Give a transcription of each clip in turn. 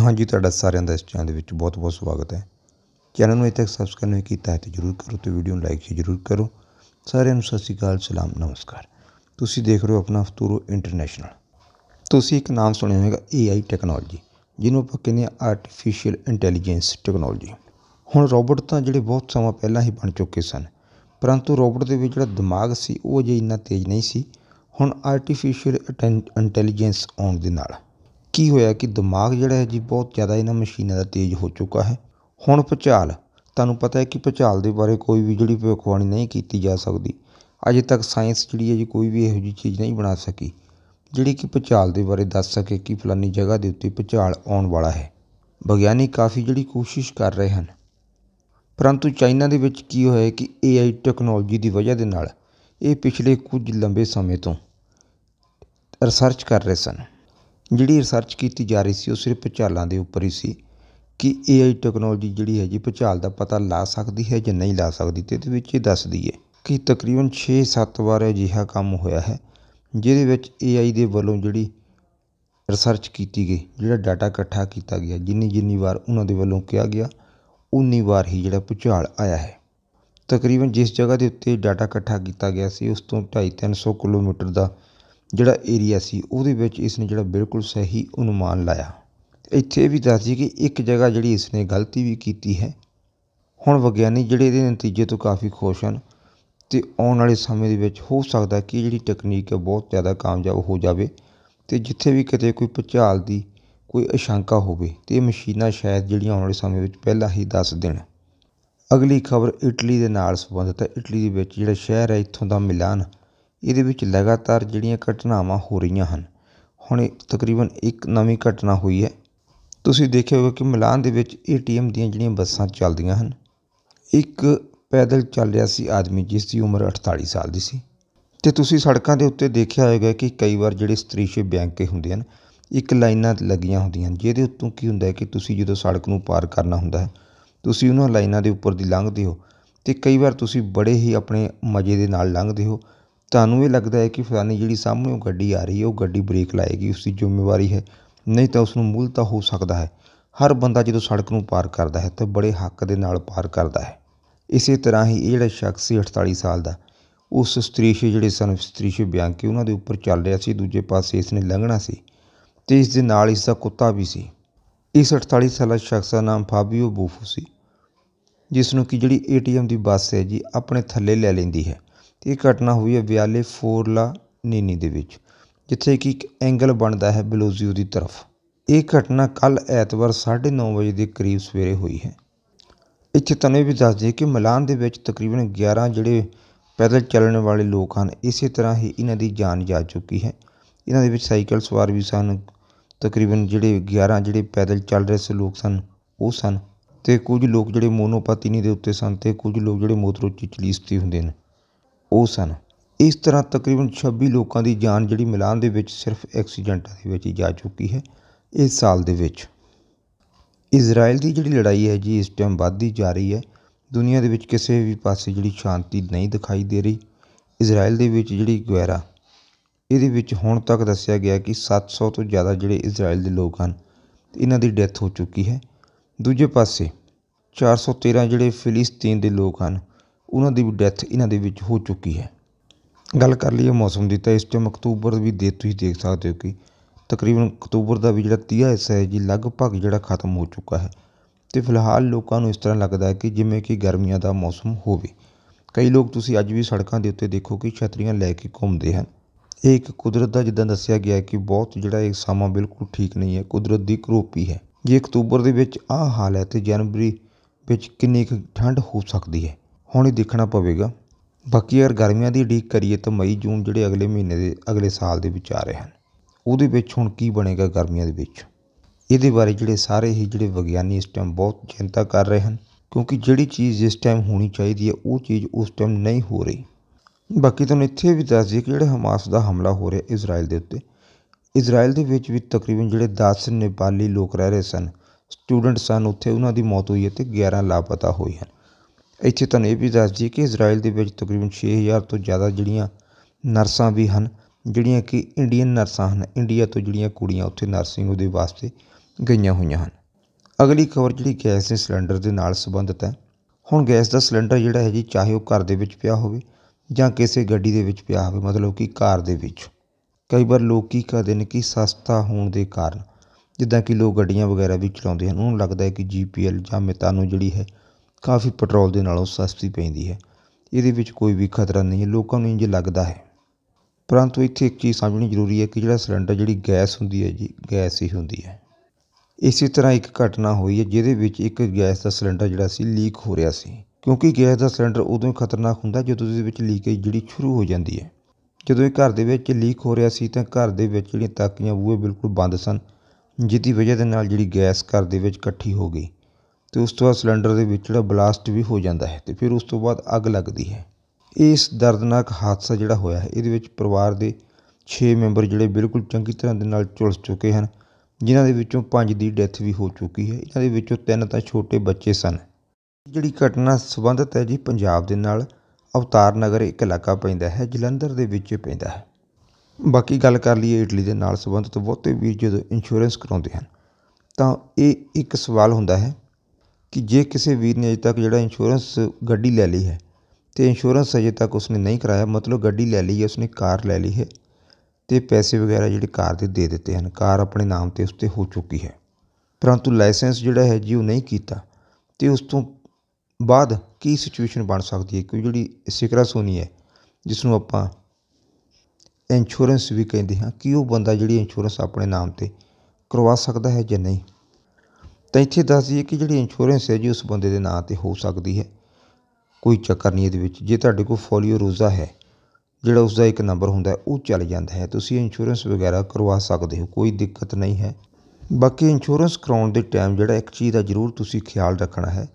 ਹਾਂਜੀ ਤੁਹਾਡਾ ਸਾਰਿਆਂ ਦਾ ਇਸ ਚੈਨਲ ਦੇ ਵਿੱਚ ਬਹੁਤ-ਬਹੁਤ ਸਵਾਗਤ ਹੈ ਚੈਨਲ ਨੂੰ ਇੱਥੇ ਸਬਸਕ੍ਰਾਈਬ ਨਹੀਂ ਕੀਤਾ ਹੈ ਤਾਂ ਜਰੂਰ ਕਰੋ ਤੇ ਵੀਡੀਓ ਨੂੰ ਲਾਈਕ ਜਰੂਰ ਕਰੋ ਸਾਰਿਆਂ ਨੂੰ ਸਤਿ ਸ੍ਰੀ ਅਕਾਲ ਸਲਾਮ ਨਮਸਕਾਰ ਤੁਸੀਂ ਦੇਖ ਰਹੇ ਹੋ ਆਪਣਾ ਫਤੂਰੋ ਇੰਟਰਨੈਸ਼ਨਲ ਤੁਸੀਂ ਇੱਕ ਨਾਮ ਸੁਣਿਆ ਹੋਵੇਗਾ AI ਟੈਕਨੋਲੋਜੀ ਜਿਹਨੂੰ ਆਪਾਂ ਕਹਿੰਦੇ ਆ ਆਰਟੀਫੀਸ਼ੀਅਲ ਇੰਟੈਲੀਜੈਂਸ ਟੈਕਨੋਲੋਜੀ ਹੁਣ ਰੋਬੋਟ ਤਾਂ ਜਿਹੜੇ ਬਹੁਤ ਸਮਾਂ ਪਹਿਲਾਂ ਹੀ ਬਣ ਚੁੱਕੇ ਸਨ ਪਰੰਤੂ ਰੋਬੋਟ ਦੇ ਵਿੱਚ ਜਿਹੜਾ ਦਿਮਾਗ ਸੀ ਉਹ ਜੇ ਇੰਨਾ ਤੇਜ਼ ਨਹੀਂ ਸੀ ਹੁਣ ਆਰਟੀਫੀਸ਼ੀਅਲ ਇੰਟੈਲੀਜੈਂਸ ਆਉਣ ਦੇ ਨਾਲ ਕੀ ਹੋਇਆ ਕਿ ਦਿਮਾਗ ਜਿਹੜਾ ਹੈ ਜੀ ਬਹੁਤ ਜ਼ਿਆਦਾ ਇਹਨਾਂ ਮਸ਼ੀਨਾਂ ਦਾ ਤੇਜ਼ ਹੋ ਚੁੱਕਾ ਹੈ ਹੁਣ ਭੂਚਾਲ ਤੁਹਾਨੂੰ ਪਤਾ ਹੈ ਕਿ ਭੂਚਾਲ ਦੇ ਬਾਰੇ ਕੋਈ ਵੀ ਜਿਹੜੀ ਭਵਿੱਖਬਾਣੀ ਨਹੀਂ ਕੀਤੀ ਜਾ ਸਕਦੀ ਅਜੇ ਤੱਕ ਸਾਇੰਸ ਜਿਹੜੀ ਹੈ ਜੀ ਕੋਈ ਵੀ ਇਹੋ ਜਿਹੀ ਚੀਜ਼ ਨਹੀਂ ਬਣਾ ਸਕੀ ਜਿਹੜੀ ਕਿ ਭੂਚਾਲ ਦੇ ਬਾਰੇ ਦੱਸ ਸਕੇ ਕਿ ਫਲਾਨੀ ਜਗ੍ਹਾ ਦੇ ਉੱਤੇ ਭੂਚਾਲ ਆਉਣ ਵਾਲਾ ਹੈ ਵਿਗਿਆਨੀ ਕਾਫੀ ਜਿਹੜੀ ਕੋਸ਼ਿਸ਼ ਕਰ ਰਹੇ ਹਨ ਪਰੰਤੂ ਚਾਈਨਾ ਦੇ ਵਿੱਚ ਕੀ ਹੋਇਆ ਕਿ AI ਟੈਕਨੋਲੋਜੀ ਦੀ ਵਜ੍ਹਾ ਦੇ ਨਾਲ ਇਹ ਪਿਛਲੇ ਕੁਝ ਲੰਬੇ ਸਮੇਂ ਤੋਂ ਰਿਸਰਚ ਕਰ ਰਹੇ ਸਨ ਜਿਹੜੀ ਰਿਸਰਚ ਕੀਤੀ ਜਾ ਰਹੀ ਸੀ ਉਹ ਸਿਰਫ ਪਚਾਲਾਂ ਦੇ ਉੱਪਰ ਹੀ ਸੀ ਕਿ AI ਟੈਕਨੋਲੋਜੀ ਜਿਹੜੀ ਹੈ ਜੀ ਪਚਾਲ ਦਾ ਪਤਾ ਲਾ ਸਕਦੀ ਹੈ ਜਾਂ ਨਹੀਂ ਲਾ ਸਕਦੀ ਤੇ ਇਹਦੇ ਵਿੱਚ ਇਹ ਦੱਸਦੀ ਹੈ ਕਿ ਤਕਰੀਬਨ 6-7 ਵਾਰ ਅਜਿਹਾ ਕੰਮ ਹੋਇਆ ਹੈ ਜਿਹਦੇ ਵਿੱਚ AI ਦੇ ਵੱਲੋਂ ਜਿਹੜੀ ਰਿਸਰਚ ਕੀਤੀ ਗਈ ਜਿਹੜਾ ਡਾਟਾ ਇਕੱਠਾ ਕੀਤਾ ਗਿਆ ਜਿੰਨੀ ਜਿੰਨੀ ਵਾਰ ਉਹਨਾਂ ਦੇ ਵੱਲੋਂ ਕਿਹਾ ਗਿਆ ਉਨੀ ਵਾਰ ਹੀ ਜਿਹੜਾ ਪੁਚਾਲ ਆਇਆ ਹੈ ਤਕਰੀਬਨ ਜਿਸ ਜਗ੍ਹਾ ਦੇ ਉੱਤੇ ਡਾਟਾ ਇਕੱਠਾ ਕੀਤਾ ਗਿਆ ਸੀ ਉਸ ਤੋਂ 2.5 300 ਕਿਲੋਮੀਟਰ ਦਾ ਜਿਹੜਾ ਏਰੀਆ ਸੀ ਉਹਦੇ ਵਿੱਚ ਇਸਨੇ ਜਿਹੜਾ ਬਿਲਕੁਲ ਸਹੀ ਅਨੁਮਾਨ ਲਾਇਆ ਇੱਥੇ ਵੀ ਦੱਸ ਦਈਏ ਕਿ ਇੱਕ ਜਗ੍ਹਾ ਜਿਹੜੀ ਇਸਨੇ ਗਲਤੀ ਵੀ ਕੀਤੀ ਹੈ ਹੁਣ ਵਿਗਿਆਨੀ ਜਿਹੜੇ ਇਹਦੇ ਨਤੀਜੇ ਤੋਂ ਕਾਫੀ ਖੁਸ਼ ਹਨ ਤੇ ਆਉਣ ਵਾਲੇ ਸਮੇਂ ਦੇ ਵਿੱਚ ਹੋ ਸਕਦਾ ਕਿ ਜਿਹੜੀ ਟੈਕਨੀਕ ਹੈ ਬਹੁਤ ਜ਼ਿਆਦਾ ਕਾਮਯਾਬ ਹੋ ਜਾਵੇ ਤੇ ਜਿੱਥੇ ਵੀ ਕਿਤੇ ਕੋਈ ਪਚਾਲ ਦੀ ਕੋਈ ਅਸ਼ੰਕਾ ਹੋਵੇ ਤੇ ਇਹ ਮਸ਼ੀਨਾਂ ਸ਼ਾਇਦ ਜਿਹੜੀਆਂ ਆਉਣ ਵਾਲੇ ਸਮੇਂ ਵਿੱਚ ਪਹਿਲਾਂ ਹੀ ਦੱਸ ਦੇਣ ਅਗਲੀ ਖਬਰ ਇਟਲੀ ਦੇ ਨਾਲ ਸੰਬੰਧਿਤ ਹੈ ਇਟਲੀ ਦੇ ਵਿੱਚ ਜਿਹੜਾ ਸ਼ਹਿਰ ਹੈ ਇੱਥੋਂ ਦਾ ਮਿਲਾਨ ਇਹਦੇ ਵਿੱਚ ਲਗਾਤਾਰ ਜਿਹੜੀਆਂ ਘਟਨਾਵਾਂ ਹੋ ਰਹੀਆਂ ਹਨ ਹੁਣ ਤਕਰੀਬਨ ਇੱਕ ਨਵੀਂ ਘਟਨਾ ਹੋਈ ਹੈ ਤੁਸੀਂ ਦੇਖਿਆ ਕਿ ਮਿਲਾਨ ਦੇ ਵਿੱਚ ਏ ਟੀ ਐਮ ਦੀਆਂ ਜਿਹੜੀਆਂ ਬੱਸਾਂ ਚੱਲਦੀਆਂ ਹਨ ਇੱਕ ਪੈਦਲ ਚੱਲ ਰਿਹਾ ਸੀ ਆਦਮੀ ਜਿਸ ਦੀ ਉਮਰ 48 ਸਾਲ ਦੀ ਸੀ ਤੇ ਤੁਸੀਂ ਸੜਕਾਂ ਦੇ ਉੱਤੇ ਦੇਖਿਆ ਹੋਵੇਗਾ ਕਿ ਕਈ ਵਾਰ ਜਿਹੜੇ ਸਤਰੀਸ਼ੇ ਬੈਂਕ ਹੁੰਦੇ ਹਨ ਇੱਕ ਲਾਈਨਾਂ ਲੱਗੀਆਂ ਹੁੰਦੀਆਂ ਜਿਹਦੇ ਉੱਤੋਂ ਕੀ ਹੁੰਦਾ ਹੈ ਕਿ ਤੁਸੀਂ ਜਦੋਂ ਸੜਕ ਨੂੰ ਪਾਰ ਕਰਨਾ ਹੁੰਦਾ ਹੈ ਤੁਸੀਂ ਉਹਨਾਂ ਲਾਈਨਾਂ ਦੇ ਉੱਪਰ ਦੀ ਲੰਘਦੇ ਹੋ ਤੇ ਕਈ ਵਾਰ ਤੁਸੀਂ ਬੜੇ ਹੀ ਆਪਣੇ ਮਜ਼ੇ ਦੇ ਨਾਲ ਲੰਘਦੇ ਹੋ ਤੁਹਾਨੂੰ ਇਹ ਲੱਗਦਾ ਹੈ ਕਿ ਫਲਾਣੀ ਜਿਹੜੀ ਸਾਹਮਣੇ ਉਹ ਗੱਡੀ ਆ ਰਹੀ ਹੈ ਉਹ ਗੱਡੀ ਬ੍ਰੇਕ ਲਾਏਗੀ ਉਸ ਦੀ ਜ਼ਿੰਮੇਵਾਰੀ ਹੈ ਨਹੀਂ ਤਾਂ ਉਸ ਨੂੰ ਮੂਲ ਤਾਂ ਹੋ ਸਕਦਾ ਹੈ ਹਰ ਬੰਦਾ ਜਦੋਂ ਸੜਕ ਨੂੰ ਪਾਰ ਕਰਦਾ ਹੈ ਤਾਂ ਬੜੇ ਹੱਕ ਦੇ ਨਾਲ ਪਾਰ ਕਰਦਾ ਹੈ ਇਸੇ ਤਰ੍ਹਾਂ ਹੀ ਇਹ ਜਿਹੜਾ ਸ਼ਖਸ ਸੀ 48 ਸਾਲ ਦਾ ਉਸ ਸਤਰੀਸ਼ ਜਿਹੜੇ ਸਨ ਸਤਰੀਸ਼ੇ ਬਿਆਨ ਕਿ ਉਹਨਾਂ ਦੇ ਉੱਪਰ ਚੱਲ ਰਿਹਾ ਸੀ ਦੂਜੇ ਪਾਸੇ ਇਸ ਨੇ ਲੰਘਣਾ ਸੀ ਤੇ ਇਸ ਦੇ ਨਾਲ ਇਸ ਦਾ ਕੁੱਤਾ ਵੀ ਸੀ ਇਸ 48 ਸਾਲਾ ਸ਼ਖਸ ਦਾ ਨਾਮ ਫਾਬੀਓ ਬੂਫੂ ਸੀ ਜਿਸ ਨੂੰ ਕਿ ਜਿਹੜੀ ਏਟੀਐਮ ਦੀ ਬੱਸ ਹੈ ਜੀ ਆਪਣੇ ਥੱਲੇ ਲੈ ਲੈਂਦੀ ਹੈ ਇਹ ਘਟਨਾ ਹੋਈ ਹੈ ਵਿਆਲੇ ਫੋਰਲਾ ਨੀਨੀ ਦੇ ਵਿੱਚ ਜਿੱਥੇ ਕਿ ਇੱਕ ਐਂਗਲ ਬਣਦਾ ਹੈ ਬਲੂਜ਼ੀਓ ਦੀ ਤਰਫ ਇਹ ਘਟਨਾ ਕੱਲ ਐਤਵਾਰ 9:30 ਵਜੇ ਦੇ ਕਰੀਬ ਸਵੇਰੇ ਹੋਈ ਹੈ ਇੱਥੇ ਤੁਹਾਨੂੰ ਇਹ ਵੀ ਦੱਸ ਦਈਏ ਕਿ ਮਿਲਾਨ ਦੇ ਵਿੱਚ ਤਕਰੀਬਨ 11 ਜਿਹੜੇ ਪੈਦਲ ਚੱਲਣ ਵਾਲੇ ਲੋਕ ਹਨ ਇਸੇ ਤਰ੍ਹਾਂ ਹੀ ਇਹਨਾਂ ਦੀ ਜਾਨ ਜਾ ਚੁੱਕੀ ਹੈ ਇਹਨਾਂ ਦੇ ਵਿੱਚ ਸਾਈਕਲ ਸਵਾਰ ਵੀ ਸਨ ਤਕਰੀਬਨ ਜਿਹੜੇ 11 ਜਿਹੜੇ ਪੈਦਲ ਚੱਲ ਰਹੇ ਸੀ ਲੋਕ ਸਨ ਉਹ ਸਨ ਤੇ ਕੁਝ ਲੋਕ ਜਿਹੜੇ ਮੋਨੋਪਾਤੀਨੀ ਦੇ ਉੱਤੇ ਸਨ ਤੇ ਕੁਝ ਲੋਕ ਜਿਹੜੇ ਮੋਟਰੋਚੀ ਚਲੀਸਤੀ ਹੁੰਦੇ ਨੇ ਉਹ ਸਨ ਇਸ ਤਰ੍ਹਾਂ ਤਕਰੀਬਨ 26 ਲੋਕਾਂ ਦੀ ਜਾਨ ਜਿਹੜੀ ਮਿਲਾਨ ਦੇ ਵਿੱਚ ਸਿਰਫ ਐਕਸੀਡੈਂਟਾਂ ਦੇ ਵਿੱਚ ਹੀ ਜਾ ਚੁੱਕੀ ਹੈ ਇਸ ਸਾਲ ਦੇ ਵਿੱਚ ਇਜ਼ਰਾਈਲ ਦੀ ਜਿਹੜੀ ਲੜਾਈ ਹੈ ਜੀ ਇਸ ਟਾਈਮ ਵੱਧਦੀ ਜਾ ਰਹੀ ਹੈ ਦੁਨੀਆ ਦੇ ਵਿੱਚ ਕਿਸੇ ਵੀ ਪਾਸੇ ਜਿਹੜੀ ਸ਼ਾਂਤੀ ਨਹੀਂ ਦਿਖਾਈ ਦੇ ਰਹੀ ਇਜ਼ਰਾਈਲ ਦੇ ਵਿੱਚ ਜਿਹੜੀ ਗੁੈਰਾ ਇਹਦੇ ਵਿੱਚ ਹੁਣ ਤੱਕ ਦੱਸਿਆ ਗਿਆ ਕਿ 700 ਤੋਂ ਜ਼ਿਆਦਾ ਜਿਹੜੇ ਇਜ਼ਰਾਈਲ ਦੇ ਲੋਕ ਹਨ ਇਹਨਾਂ ਦੀ ਡੈਥ ਹੋ ਚੁੱਕੀ ਹੈ ਦੂਜੇ ਪਾਸੇ 413 ਜਿਹੜੇ ਫਿਲਿਸਤੀਨ ਦੇ ਲੋਕ ਹਨ ਉਹਨਾਂ ਦੀ ਵੀ ਡੈਥ ਇਹਨਾਂ ਦੇ ਵਿੱਚ ਹੋ ਚੁੱਕੀ ਹੈ ਗੱਲ ਕਰ ਲਈਏ ਮੌਸਮ ਦੀ ਤਾਂ ਇਸ ਟਾਈਮ ਅਕਤੂਬਰ ਵੀ ਦੇ ਤੁਸੀਂ ਦੇਖ ਸਕਦੇ ਹੋ ਕਿ ਤਕਰੀਬਨ ਅਕਤੂਬਰ ਦਾ ਵੀ ਜਿਹੜਾ ਤੀਆ ਹਿੱਸਾ ਹੈ ਜੀ ਲਗਭਗ ਜਿਹੜਾ ਖਤਮ ਹੋ ਚੁੱਕਾ ਹੈ ਤੇ ਫਿਲਹਾਲ ਲੋਕਾਂ ਨੂੰ ਇਸ ਤਰ੍ਹਾਂ ਲੱਗਦਾ ਹੈ ਕਿ ਜਿਵੇਂ ਕਿ ਗਰਮੀਆਂ ਦਾ ਮੌਸਮ ਹੋਵੇ ਕਈ ਲੋਕ ਤੁਸੀਂ ਅੱਜ ਵੀ ਸੜਕਾਂ ਦੇ ਉੱਤੇ ਦੇਖੋ ਕਿ ਛਤਰੀਆਂ ਲੈ ਕੇ ਘੁੰਮਦੇ ਹਨ ਇਹ ਇੱਕ ਕੁਦਰਤ ਦਾ ਜਿੱਦਾਂ ਦੱਸਿਆ ਗਿਆ ਹੈ ਕਿ ਬਹੁਤ ਜਿਹੜਾ ਇਹ ਸਮਾਂ ਬਿਲਕੁਲ ਠੀਕ ਨਹੀਂ ਹੈ ਕੁਦਰਤ ਦੀ ਕਰੋਪੀ ਹੈ ਜੇ ਅਕਤੂਬਰ ਦੇ ਵਿੱਚ ਆਹ ਹਾਲ ਹੈ ਤੇ ਜਨਵਰੀ ਵਿੱਚ ਕਿੰਨੀ ਠੰਡ ਹੋ ਸਕਦੀ ਹੈ ਹੁਣ ਹੀ ਦੇਖਣਾ ਪਵੇਗਾ ਬਾਕੀ ਯਾਰ ਗਰਮੀਆਂ ਦੀ ਉਡੀਕ ਕਰੀਏ ਤਾਂ ਮਈ ਜੂਨ ਜਿਹੜੇ ਅਗਲੇ ਮਹੀਨੇ ਦੇ ਅਗਲੇ ਸਾਲ ਦੇ ਵਿੱਚ ਆ ਰਹੇ ਹਨ ਉਹਦੇ ਵਿੱਚ ਹੁਣ ਕੀ ਬਣੇਗਾ ਗਰਮੀਆਂ ਦੇ ਵਿੱਚ ਇਹਦੇ ਬਾਰੇ ਜਿਹੜੇ ਸਾਰੇ ਹੀ ਜਿਹੜੇ ਵਿਗਿਆਨੀ ਇਸ ਟਾਈਮ ਬਹੁਤ ਚਿੰਤਾ ਕਰ ਰਹੇ ਹਨ ਕਿਉਂਕਿ ਜਿਹੜੀ ਚੀਜ਼ ਇਸ ਟਾਈਮ ਹੋਣੀ ਚਾਹੀਦੀ ਹੈ ਉਹ ਚੀਜ਼ ਉਸ ਟਾਈਮ ਨਹੀਂ ਹੋ ਰਹੀ ਬਾਕੀ ਤੁਹਾਨੂੰ ਇੱਥੇ ਵੀ ਦੱਸ ਦਈਏ ਕਿ ਜਿਹੜਾ ਹਮਾਸ ਦਾ ਹਮਲਾ ਹੋ ਰਿਹਾ ਇਜ਼ਰਾਈਲ ਦੇ ਉੱਤੇ ਇਜ਼ਰਾਈਲ ਦੇ ਵਿੱਚ ਵੀ ਤਕਰੀਬਨ ਜਿਹੜੇ 10 ਨੇਪਾਲੀ ਲੋਕ ਰਹਿ ਰਹੇ ਸਨ ਸਟੂਡੈਂਟ ਸਨ ਉੱਥੇ ਉਹਨਾਂ ਦੀ ਮੌਤ ਹੋਈ ਹੈ ਤੇ 11 ਲਾਪਤਾ ਹੋਏ ਹਨ ਇੱਥੇ ਤੁਹਾਨੂੰ ਇਹ ਵੀ ਦੱਸ ਦਈਏ ਕਿ ਇਜ਼ਰਾਈਲ ਦੇ ਵਿੱਚ ਤਕਰੀਬਨ 6000 ਤੋਂ ਜ਼ਿਆਦਾ ਜਿਹੜੀਆਂ ਨਰਸਾਂ ਵੀ ਹਨ ਜਿਹੜੀਆਂ ਕਿ ਇੰਡੀਅਨ ਨਰਸਾਂ ਹਨ ਇੰਡੀਆ ਤੋਂ ਜਿਹੜੀਆਂ ਕੁੜੀਆਂ ਉੱਥੇ ਨਰਸਿੰਗ ਉਹਦੇ ਵਾਸਤੇ ਗਈਆਂ ਹੋਈਆਂ ਹਨ ਅਗਲੀ ਖਬਰ ਜਿਹੜੀ ਗੈਸ ਦੇ ਸਿਲੰਡਰ ਦੇ ਨਾਲ ਸੰਬੰਧਿਤ ਹੈ ਹੁਣ ਗੈਸ ਦਾ ਸਿਲੰਡਰ ਜਿਹੜਾ ਹੈ ਜੀ ਚਾਹੇ ਉਹ ਘਰ ਦੇ ਵਿੱਚ ਪਿਆ ਹੋਵੇ ਜਾਂ ਕਿਸੇ ਗੱਡੀ ਦੇ ਵਿੱਚ ਪਿਆ ਹੋਵੇ ਮਤਲਬ ਕਿ ਕਾਰ ਦੇ ਵਿੱਚ ਕਈ ਵਾਰ ਲੋਕ ਕੀ ਕਰਦੇ ਨੇ ਕਿ ਸਸਤਾ ਹੋਣ ਦੇ ਕਾਰਨ ਜਿੱਦਾਂ ਕਿ ਲੋਕ ਗੱਡੀਆਂ ਵਗੈਰਾ ਵੀ ਚਲਾਉਂਦੇ ਹਨ ਉਹਨਾਂ ਨੂੰ ਲੱਗਦਾ ਹੈ ਕਿ ਜੀਪੀਐਲ ਜਾਂ ਮਿਤਾਨੂ ਜਿਹੜੀ ਹੈ ਕਾਫੀ ਪੈਟਰੋਲ ਦੇ ਨਾਲੋਂ ਸਸਤੀ ਪੈਂਦੀ ਹੈ ਇਹਦੇ ਵਿੱਚ ਕੋਈ ਵੀ ਖਤਰਾ ਨਹੀਂ ਲੋਕਾਂ ਨੂੰ ਇੰਝ ਲੱਗਦਾ ਹੈ ਪਰੰਤੂ ਇੱਥੇ ਇੱਕ ਚੀਜ਼ ਸਮਝਣੀ ਜ਼ਰੂਰੀ ਹੈ ਕਿ ਜਿਹੜਾ ਸਿਲੰਡਰ ਜਿਹੜੀ ਗੈਸ ਹੁੰਦੀ ਹੈ ਜੀ ਗੈਸ ਹੀ ਹੁੰਦੀ ਹੈ ਇਸੇ ਤਰ੍ਹਾਂ ਇੱਕ ਘਟਨਾ ਹੋਈ ਹੈ ਜਿਹਦੇ ਵਿੱਚ ਇੱਕ ਗੈਸ ਦਾ ਸਿਲੰਡਰ ਜਿਹੜਾ ਸੀ ਲੀਕ ਹੋ ਰਿਹਾ ਸੀ ਕਿਉਂਕਿ ਗੈਸ ਦਾ ਸਿਲੰਡਰ ਉਦੋਂ ਹੀ ਖਤਰਨਾਕ ਹੁੰਦਾ ਜਦੋਂ ਦੇ ਵਿੱਚ ਲੀਕੇਜ ਜਿਹੜੀ ਸ਼ੁਰੂ ਹੋ ਜਾਂਦੀ ਹੈ ਜਦੋਂ ਇਹ ਘਰ ਦੇ ਵਿੱਚ ਲੀਕ ਹੋ ਰਿਹਾ ਸੀ ਤਾਂ ਘਰ ਦੇ ਵਿੱਚ ਜਿਹੜੀਆਂ ਤਾਕੀਆਂ ਬੂਹੇ ਬਿਲਕੁਲ ਬੰਦ ਸਨ ਜਿੱਦੀ ਵਜ੍ਹਾ ਦੇ ਨਾਲ ਜਿਹੜੀ ਗੈਸ ਘਰ ਦੇ ਵਿੱਚ ਇਕੱਠੀ ਹੋ ਗਈ ਅਤੇ ਉਸ ਤੋਂ ਬਾਅਦ ਸਿਲੰਡਰ ਦੇ ਵਿੱਚ ਜਿਹੜਾ ਬਲਾਸਟ ਵੀ ਹੋ ਜਾਂਦਾ ਹੈ ਅਤੇ ਫਿਰ ਉਸ ਤੋਂ ਬਾਅਦ ਅੱਗ ਲੱਗਦੀ ਹੈ ਇਸ ਦਰਦਨਾਕ ਹਾਦਸਾ ਜਿਹੜਾ ਹੋਇਆ ਹੈ ਇਹਦੇ ਵਿੱਚ ਪਰਿਵਾਰ ਦੇ ਛੇ ਮੈਂਬਰ ਜਿਹੜੇ ਬਿਲਕੁਲ ਚੰਗੀ ਤਰ੍ਹਾਂ ਦੇ ਨਾਲ ਝੁਲਸ ਚੁੱਕੇ ਹਨ ਜਿਨ੍ਹਾਂ ਦੇ ਵਿੱਚੋਂ ਪੰਜ ਦੀ ਡੈਥ ਵੀ ਹੋ ਚੁੱਕੀ ਹੈ ਇਹਨਾਂ ਦੇ ਵਿੱਚੋਂ ਤਿੰਨ ਤਾਂ ਛੋਟੇ ਬੱਚੇ ਸਨ ਜਿਹੜੀ ਘਟਨਾ ਸੰਬੰਧਿਤ ਹੈ ਜੀ ਪੰਜਾਬ ਦੇ ਨਾਲ ਅਵਤਾਰ ਨਗਰ ਇੱਕ ਇਲਾਕਾ ਪੈਂਦਾ ਹੈ ਜਲੰਧਰ ਦੇ ਵਿੱਚ ਪੈਂਦਾ ਹੈ ਬਾਕੀ ਗੱਲ ਕਰ ਲਈਏ ਇਟਲੀ ਦੇ ਨਾਲ ਸੰਬੰਧਿਤ ਬਹੁਤੇ ਵੀਰ ਜਦੋਂ ਇੰਸ਼ੋਰੈਂਸ ਕਰਾਉਂਦੇ ਹਨ ਤਾਂ ਇਹ ਇੱਕ ਸਵਾਲ ਹੁੰਦਾ ਹੈ ਕਿ ਜੇ ਕਿਸੇ ਵੀਰ ਨੇ ਅਜੇ ਤੱਕ ਜਿਹੜਾ ਇੰਸ਼ੋਰੈਂਸ ਗੱਡੀ ਲੈ ਲਈ ਹੈ ਅਤੇ ਇੰਸ਼ੋਰੈਂਸ ਅਜੇ ਤੱਕ ਉਸਨੇ ਨਹੀਂ ਕਰਾਇਆ ਮਤਲਬ ਗੱਡੀ ਲੈ ਲਈ ਹੈ ਉਸਨੇ ਕਾਰ ਲੈ ਲਈ ਹੈ ਅਤੇ ਪੈਸੇ ਵਗੈਰਾ ਜਿਹੜੇ ਕਾਰ ਦੇ ਦੇ ਦਿੱਤੇ ਹਨ ਕਾਰ ਆਪਣੇ ਨਾਮ 'ਤੇ ਉਸ 'ਤੇ ਹੋ ਚੁੱਕੀ ਹੈ ਪਰੰਤੂ ਲਾਇਸੈਂਸ ਜਿਹੜਾ ਹੈ ਜੀ ਉਹ ਨਹੀਂ ਕੀਤਾ ਅਤੇ ਉਸ ਤੋਂ ਬਾਅਦ ਕੀ ਸਿਚੁਏਸ਼ਨ ਬਣ ਸਕਦੀ ਹੈ ਕਿ ਜਿਹੜੀ ਸਿਕਰਾ ਸੋਨੀ ਹੈ ਜਿਸ ਨੂੰ ਆਪਾਂ ਇੰਸ਼ੋਰੈਂਸ ਵੀ ਕਹਿੰਦੇ ਹਾਂ ਕਿ ਉਹ ਬੰਦਾ ਜਿਹੜੀ ਇੰਸ਼ੋਰੈਂਸ ਆਪਣੇ ਨਾਮ 'ਤੇ ਕਰਵਾ ਸਕਦਾ ਹੈ ਜਾਂ ਨਹੀਂ ਤਾਂ ਇੱਥੇ ਦੱਸ ਦਈਏ ਕਿ ਜਿਹੜੀ ਇੰਸ਼ੋਰੈਂਸ ਹੈ ਜੀ ਉਸ ਬੰਦੇ ਦੇ ਨਾਂ 'ਤੇ ਹੋ ਸਕਦੀ ਹੈ ਕੋਈ ਚੱਕਰ ਨਹੀਂ ਇਹਦੇ ਵਿੱਚ ਜੇ ਤੁਹਾਡੇ ਕੋਲ ਫੋਲੀਓ ਰੋਜ਼ਾ ਹੈ ਜਿਹੜਾ ਉਸ ਦਾ ਇੱਕ ਨੰਬਰ ਹੁੰਦਾ ਉਹ ਚੱਲ ਜਾਂਦਾ ਹੈ ਤੁਸੀਂ ਇੰਸ਼ੋਰੈਂਸ ਵਗੈਰਾ ਕਰਵਾ ਸਕਦੇ ਹੋ ਕੋਈ ਦਿੱਕਤ ਨਹੀਂ ਹੈ ਬਾਕੀ ਇੰਸ਼ੋਰੈਂਸ ਕਰਾਉਣ ਦੇ ਟਾਈਮ ਜਿਹੜਾ ਇੱਕ ਚੀਜ਼ ਦਾ ਜ਼ਰੂਰ ਤੁਸੀਂ ਖਿਆਲ ਰੱਖਣਾ ਹੈ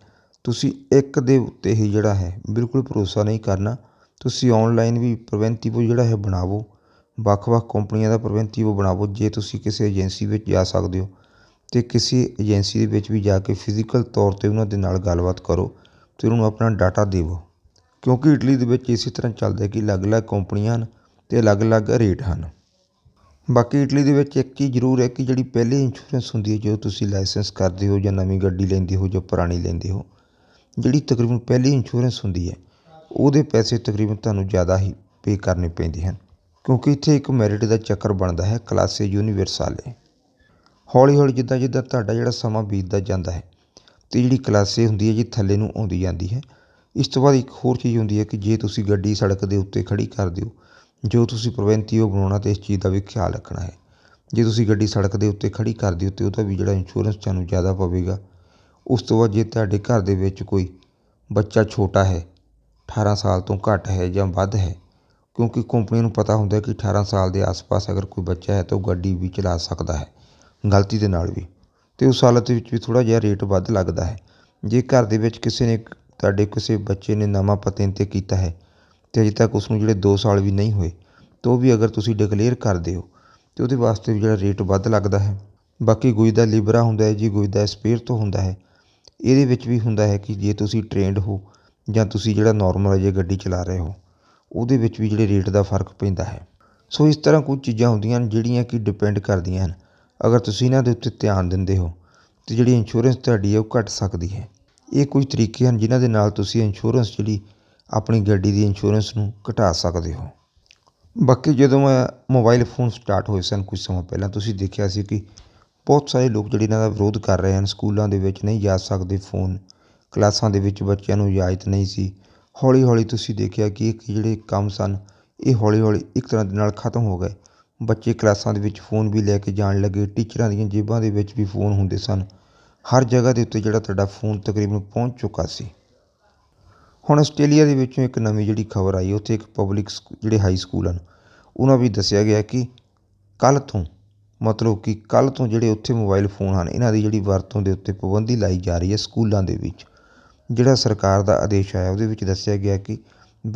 ਤੁਸੀਂ ਇੱਕ ਦੇ ਉੱਤੇ ਹੀ ਜਿਹੜਾ ਹੈ ਬਿਲਕੁਲ ਭਰੋਸਾ ਨਹੀਂ ਕਰਨਾ ਤੁਸੀਂ ਆਨਲਾਈਨ ਵੀ ਪ੍ਰੀਵੈਂਟਿਵ ਜਿਹੜਾ ਹੈ ਬਣਾਵੋ ਵੱਖ-ਵੱਖ ਕੰਪਨੀਆਂ ਦਾ ਪ੍ਰੀਵੈਂਟਿਵ ਬਣਾਵੋ ਜੇ ਤੁਸੀਂ ਕਿਸੇ ਏਜੰਸੀ ਵਿੱਚ ਜਾ ਸਕਦੇ ਹੋ ਤੇ ਕਿਸੇ ਏਜੰਸੀ ਦੇ ਵਿੱਚ ਵੀ ਜਾ ਕੇ ਫਿਜ਼ੀਕਲ ਤੌਰ 'ਤੇ ਉਹਨਾਂ ਦੇ ਨਾਲ ਗੱਲਬਾਤ ਕਰੋ ਤੇ ਉਹਨਾਂ ਨੂੰ ਆਪਣਾ ਡਾਟਾ ਦਿਓ ਕਿਉਂਕਿ ਇਟਲੀ ਦੇ ਵਿੱਚ ਇਸੇ ਤਰ੍ਹਾਂ ਚੱਲਦਾ ਹੈ ਕਿ ਅਲੱਗ ਅਲੱਗ ਕੰਪਨੀਆਂ ਹਨ ਤੇ ਅਲੱਗ ਅਲੱਗ ਰੇਟ ਹਨ ਬਾਕੀ ਇਟਲੀ ਦੇ ਵਿੱਚ ਇੱਕ ਚੀਜ਼ ਜ਼ਰੂਰ ਹੈ ਕਿ ਜਿਹੜੀ ਪਹਿਲੀ ਇੰਸ਼ੋਰੈਂਸ ਹੁੰਦੀ ਹੈ ਜਦੋਂ ਤੁਸੀਂ ਲਾਇਸੈਂਸ ਕਰਦੇ ਹੋ ਜਾਂ ਨਵੀਂ ਗੱਡੀ ਲੈਂਦੇ ਹੋ ਜਾਂ ਪੁਰਾਣੀ ਲੈਂਦੇ ਹੋ ਜਿਹੜੀ ਤਕਰੀਬਨ ਪਹਿਲੀ ਇੰਸ਼ੋਰੈਂਸ ਹੁੰਦੀ ਹੈ ਉਹਦੇ ਪੈਸੇ ਤਕਰੀਬਨ ਤੁਹਾਨੂੰ ਜ਼ਿਆਦਾ ਹੀ ਪੇ ਕਰਨੇ ਪੈਂਦੇ ਹਨ ਕਿਉਂਕਿ ਇੱਥੇ ਇੱਕ ਮੈਰਿਟ ਦਾ ਚੱਕਰ ਬਣਦਾ ਹੈ ਕਲਾਸੇ ਹੈ ਹੌਲੀ ਹੌਲੀ ਜਿੱਦਾਂ ਜਿੱਦਾਂ ਤੁਹਾਡਾ ਜਿਹੜਾ ਸਮਾਂ ਬੀਤਦਾ ਜਾਂਦਾ ਹੈ ਅਤੇ ਜਿਹੜੀ ਕਲਾਸੇ ਹੁੰਦੀ ਹੈ ਜੀ ਥੱਲੇ ਨੂੰ ਆਉਂਦੀ ਜਾਂਦੀ ਹੈ ਇਸ ਤੋਂ ਬਾਅਦ ਇੱਕ ਹੋਰ ਚੀਜ਼ ਹੁੰਦੀ ਹੈ ਕਿ ਜੇ ਤੁਸੀਂ ਗੱਡੀ ਸੜਕ ਦੇ ਉੱਤੇ ਖੜੀ ਕਰ ਦਿਓ ਜੋ ਤੁਸੀਂ ਉਹ ਬਣਾਉਣਾ ਤੇ ਇਸ ਚੀਜ਼ ਦਾ ਵੀ ਖਿਆਲ ਰੱਖਣਾ ਹੈ ਜੇ ਤੁਸੀਂ ਗੱਡੀ ਸੜਕ ਦੇ ਉੱਤੇ ਖੜੀ ਕਰ ਦਿਓ ਤੇ ਉਹਦਾ ਵੀ ਜਿਹੜਾ ਇੰਸ਼ੋਰੈਂਸ ਤੁਹਾਨੂੰ ਜ਼ਿਆਦਾ ਪਵੇਗਾ ਉਸ ਤੋਂ ਬਾਅਦ ਜੇ ਤੁਹਾਡੇ ਘਰ ਦੇ ਵਿੱਚ ਕੋਈ ਬੱਚਾ ਛੋਟਾ ਹੈ 18 ਸਾਲ ਤੋਂ ਘੱਟ ਹੈ ਜਾਂ ਵੱਧ ਹੈ ਕਿਉਂਕਿ ਕੰਪਨੀ ਨੂੰ ਪਤਾ ਹੁੰਦਾ ਕਿ 18 ਸਾਲ ਦੇ ਆਸ-ਪਾਸ ਅਗਰ ਕੋਈ ਬੱਚਾ ਹੈ ਤਾਂ ਉਹ ਗੱਡੀ ਵੀ ਚਲਾ ਸਕਦਾ ਹੈ ਗਲਤੀ ਦੇ ਨਾਲ ਵੀ ਤੇ ਉਸ ਹਾਲਤ ਵਿੱਚ ਵੀ ਥੋੜਾ ਜਿਹਾ ਰੇਟ ਵੱਧ ਲੱਗਦਾ ਹੈ ਜੇ ਘਰ ਦੇ ਵਿੱਚ ਕਿਸੇ ਨੇ ਤੁਹਾਡੇ ਕਿਸੇ ਬੱਚੇ ਨੇ ਨਵਾਂ ਤੇ ਕੀਤਾ ਹੈ ਤੇ ਅਜੇ ਤੱਕ ਉਸ ਨੂੰ ਜਿਹੜੇ 2 ਸਾਲ ਵੀ ਨਹੀਂ ਹੋਏ ਤੇ ਉਹ ਵੀ ਅਗਰ ਤੁਸੀਂ ਡਿਕਲੇਅਰ ਕਰਦੇ ਹੋ ਤੇ ਉਹਦੇ ਵਾਸਤੇ ਵੀ ਜਿਹੜਾ ਰੇਟ ਵੱਧ ਲੱਗਦਾ ਹੈ ਬਾਕੀ ਗੁਜਦਾ ਲਿਬਰਾ ਹੁੰਦਾ ਹੈ ਜੀ ਗੁਜਦਾ ਸਪੇਅਰ ਤੋਂ ਹੁੰਦਾ ਹੈ ਇਹਦੇ ਵਿੱਚ ਵੀ ਹੁੰਦਾ ਹੈ ਕਿ ਜੇ ਤੁਸੀਂ ਟ੍ਰੇਨਡ ਹੋ ਜਾਂ ਤੁਸੀਂ ਜਿਹੜਾ ਨਾਰਮਲ ਜੇ ਗੱਡੀ ਚਲਾ ਰਹੇ ਹੋ ਉਹਦੇ ਵਿੱਚ ਵੀ ਜਿਹੜੇ ਰੇਟ ਦਾ ਫਰਕ ਪੈਂਦਾ ਹੈ ਸੋ ਇਸ ਤਰ੍ਹਾਂ ਕੁਝ ਚੀਜ਼ਾਂ ਹੁੰਦੀਆਂ ਹਨ ਜਿਹੜੀਆਂ ਕਿ ਡਿਪੈਂਡ ਕਰਦੀਆਂ ਹਨ ਅਗਰ ਤੁਸੀਂ ਇਹਨਾਂ ਦੇ ਉੱਤੇ ਧਿਆਨ ਦਿੰਦੇ ਹੋ ਤਾਂ ਜਿਹੜੀ ਇੰਸ਼ੋਰੈਂਸ ਤੁਹਾਡੀ ਹੈ ਉਹ ਘਟ ਸਕਦੀ ਹੈ ਇਹ ਕੁਝ ਤਰੀਕੇ ਹਨ ਜਿਨ੍ਹਾਂ ਦੇ ਨਾਲ ਤੁਸੀਂ ਇੰਸ਼ੋਰੈਂਸ ਜਿਹੜੀ ਆਪਣੀ ਗੱਡੀ ਦੀ ਇੰਸ਼ੋਰੈਂਸ ਨੂੰ ਘਟਾ ਸਕਦੇ ਹੋ ਬਾਕੀ ਜਦੋਂ ਮੈਂ ਮੋਬਾਈਲ ਫੋਨ ਸਟਾਰਟ ਹੋਏ ਸਨ ਕੁਝ ਸਮਾਂ ਪਹਿਲਾਂ ਤੁਸੀਂ ਦੇਖਿਆ ਸੀ ਕਿ ਬਹੁਤ ਸਾਰੇ ਲੋਕ ਜਿਹੜੇ ਇਹਨਾਂ ਦਾ ਵਿਰੋਧ ਕਰ ਰਹੇ ਹਨ ਸਕੂਲਾਂ ਦੇ ਵਿੱਚ ਨਹੀਂ ਜਾ ਸਕਦੇ ਫੋਨ ਕਲਾਸਾਂ ਦੇ ਵਿੱਚ ਬੱਚਿਆਂ ਨੂੰ ਇਜਾਜ਼ਤ ਨਹੀਂ ਸੀ ਹੌਲੀ ਹੌਲੀ ਤੁਸੀਂ ਦੇਖਿਆ ਕਿ ਜਿਹੜੇ ਕੰਮ ਸਨ ਇਹ ਹੌਲੀ ਹੌਲੀ ਇੱਕ ਤਰ੍ਹਾਂ ਦੇ ਨਾਲ ਖਤਮ ਹੋ ਗਏ ਬੱਚੇ ਕਲਾਸਾਂ ਦੇ ਵਿੱਚ ਫੋਨ ਵੀ ਲੈ ਕੇ ਜਾਣ ਲੱਗੇ ਟੀਚਰਾਂ ਦੀਆਂ ਜੇਬਾਂ ਦੇ ਵਿੱਚ ਵੀ ਫੋਨ ਹੁੰਦੇ ਸਨ ਹਰ ਜਗ੍ਹਾ ਦੇ ਉੱਤੇ ਜਿਹੜਾ ਤੁਹਾਡਾ ਫੋਨ ਤਕਰੀਬਨ ਪਹੁੰਚ ਚੁੱਕਾ ਸੀ ਹੁਣ ਆਸਟ੍ਰੇਲੀਆ ਦੇ ਵਿੱਚੋਂ ਇੱਕ ਨਵੀਂ ਜਿਹੜੀ ਖਬਰ ਆਈ ਉੱਥੇ ਇੱਕ ਪਬਲਿਕ ਜਿਹੜੇ ਹਾਈ ਸਕੂਲ ਹਨ ਉਹਨਾਂ ਵੀ ਦੱਸਿਆ ਗਿਆ ਕਿ ਕੱਲ ਤੋਂ ਮਤਲਬ ਕਿ ਕੱਲ ਤੋਂ ਜਿਹੜੇ ਉੱਥੇ ਮੋਬਾਈਲ ਫੋਨ ਹਨ ਇਹਨਾਂ ਦੀ ਜਿਹੜੀ ਵਰਤੋਂ ਦੇ ਉੱਤੇ ਪਾਬੰਦੀ ਲਾਈ ਜਾ ਰਹੀ ਹੈ ਸਕੂਲਾਂ ਦੇ ਵਿੱਚ ਜਿਹੜਾ ਸਰਕਾਰ ਦਾ ਆਦੇਸ਼ ਆਇਆ ਉਹਦੇ ਵਿੱਚ ਦੱਸਿਆ ਗਿਆ ਕਿ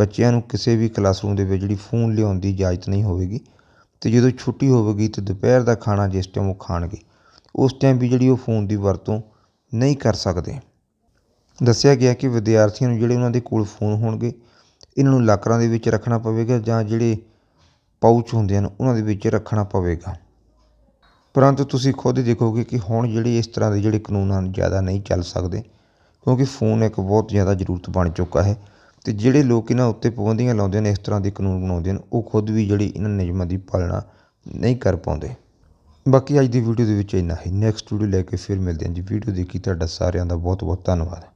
ਬੱਚਿਆਂ ਨੂੰ ਕਿਸੇ ਵੀ ਕਲਾਸਰੂਮ ਦੇ ਵਿੱਚ ਜਿਹੜੀ ਫੋਨ ਲਿਆਉਣ ਦੀ ਇਜਾਜ਼ਤ ਨਹੀਂ ਹੋਵੇਗੀ ਅਤੇ ਜਦੋਂ ਛੁੱਟੀ ਹੋਵੇਗੀ ਤੇ ਦੁਪਹਿਰ ਦਾ ਖਾਣਾ ਜਿਸ ਟਾਈਮ ਉਹ ਖਾਣਗੇ ਉਸ ਟਾਈਮ ਵੀ ਜਿਹੜੀ ਉਹ ਫੋਨ ਦੀ ਵਰਤੋਂ ਨਹੀਂ ਕਰ ਸਕਦੇ ਦੱਸਿਆ ਗਿਆ ਕਿ ਵਿਦਿਆਰਥੀਆਂ ਨੂੰ ਜਿਹੜੇ ਉਹਨਾਂ ਦੇ ਕੋਲ ਫੋਨ ਹੋਣਗੇ ਇਹਨਾਂ ਨੂੰ ਲਾਕਰਾਂ ਦੇ ਵਿੱਚ ਰੱਖਣਾ ਪਵੇਗਾ ਜਾਂ ਜਿਹੜੇ ਪਾਊਚ ਹੁੰਦੇ ਹਨ ਉਹਨਾਂ ਦੇ ਵਿੱਚ ਰੱਖਣਾ ਪਵੇਗਾ ਪਰੰਤੂ ਤੁਸੀਂ ਖੁਦ ਹੀ ਦੇਖੋਗੇ ਕਿ ਹੁਣ ਜਿਹੜੇ ਇਸ ਤਰ੍ਹਾਂ ਦੇ ਜਿਹੜੇ ਕਾਨੂੰਨ ਹਨ ਜ਼ਿਆਦਾ ਨਹੀਂ ਚੱਲ ਸਕਦੇ ਕਿਉਂਕਿ ਫੋਨ ਇੱਕ ਬਹੁਤ ਜ਼ਿਆਦਾ ਜ਼ਰੂਰਤ ਬਣ ਚੁੱਕਾ ਹੈ ਅਤੇ ਜਿਹੜੇ ਲੋਕ ਇਹਨਾਂ ਉੱਤੇ ਪਾਬੰਦੀਆਂ ਲਾਉਂਦੇ ਨੇ ਇਸ ਤਰ੍ਹਾਂ ਦੇ ਕਾਨੂੰਨ ਬਣਾਉਂਦੇ ਨੇ ਉਹ ਖੁਦ ਵੀ ਜਿਹੜੀ ਇਹਨਾਂ ਨਿਯਮਾਂ ਦੀ ਪਾਲਣਾ ਨਹੀਂ ਕਰ ਪਾਉਂਦੇ ਬਾਕੀ ਅੱਜ ਦੀ ਵੀਡੀਓ ਦੇ ਵਿੱਚ ਇੰਨਾ ਹੀ ਨੈਕਸਟ ਵੀਡੀਓ ਲੈ ਕੇ ਫਿਰ ਮਿਲਦੇ ਹਾਂ ਜੀ ਵੀਡੀਓ ਦੇਖੀ ਤੁਹਾਡਾ ਸਾਰਿਆਂ ਦਾ ਬਹੁਤ ਬਹੁਤ ਧੰਨਵਾਦ